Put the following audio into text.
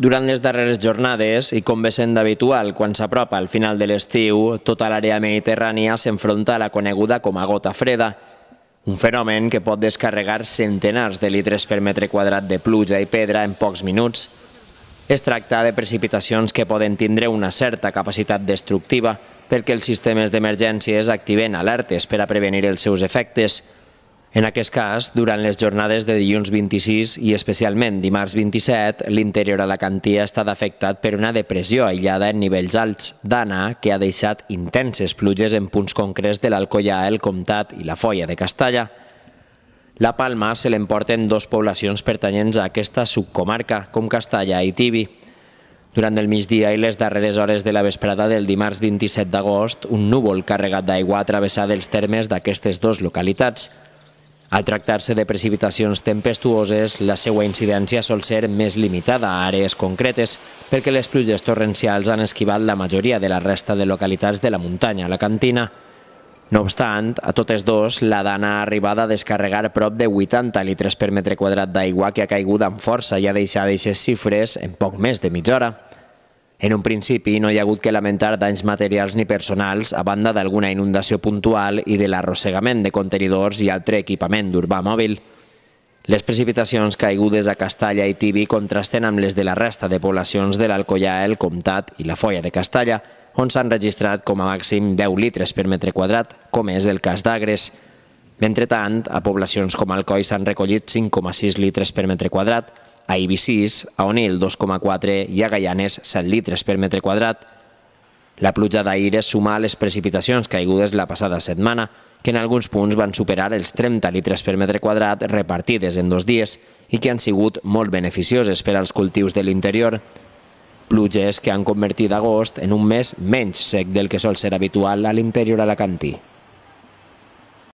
Durant les darreres jornades, i com ve sent d'habitual, quan s'apropa al final de l'estiu, tota l'àrea mediterrània s'enfronta a la coneguda com a gota freda, un fenomen que pot descarregar centenars de litres per metre quadrat de pluja i pedra en pocs minuts. Es tracta de precipitacions que poden tindre una certa capacitat destructiva perquè els sistemes d'emergències activen alertes per a prevenir els seus efectes, en aquest cas, durant les jornades de dilluns 26 i especialment dimarts 27, l'interior alacantí ha estat afectat per una depressió aïllada en nivells alts d'Anna, que ha deixat intenses pluges en punts concrets de l'Alcoyà, el Comtat i la Foia de Castalla. La Palma se l'emporten dos poblacions pertanyents a aquesta subcomarca, com Castalla i Tibi. Durant el migdia i les darreres hores de la vesprada del dimarts 27 d'agost, un núvol carregat d'aigua ha travessat els termes d'aquestes dues localitats. Al tractar-se de precipitacions tempestuoses, la seva incidència sol ser més limitada a àrees concretes, perquè les pluges torrencials han esquivat la majoria de la resta de localitats de la muntanya la cantina. No obstant, a totes dos, la dana ha arribat a descarregar prop de 80 litres per metre quadrat d'aigua que ha caigut amb força i ha deixat aquestes xifres en poc més de mitja hora. En un principi no hi ha hagut que lamentar danys materials ni personals a banda d'alguna inundació puntual i de l'arrossegament de contenidors i altre equipament d'urbà mòbil. Les precipitacions caigudes a Castalla i Tibi contrasten amb les de la resta de poblacions de l'Alcoyà, el Comtat i la Folla de Castalla, on s'han registrat com a màxim 10 litres per metre quadrat, com és el cas d'Agres. Mentretant, a poblacions com Alcoi s'han recollit 5,6 litres per metre quadrat, a 6, a Onil 2,4 i a Gaianes 7 litres per metre quadrat. La pluja d'aire suma a les precipitacions caigudes la passada setmana, que en alguns punts van superar els 30 litres per metre quadrat repartides en dos dies i que han sigut molt beneficioses per als cultius de l'interior. Pluges que han convertit agost en un mes menys sec del que sol ser habitual a l'interior alacantí.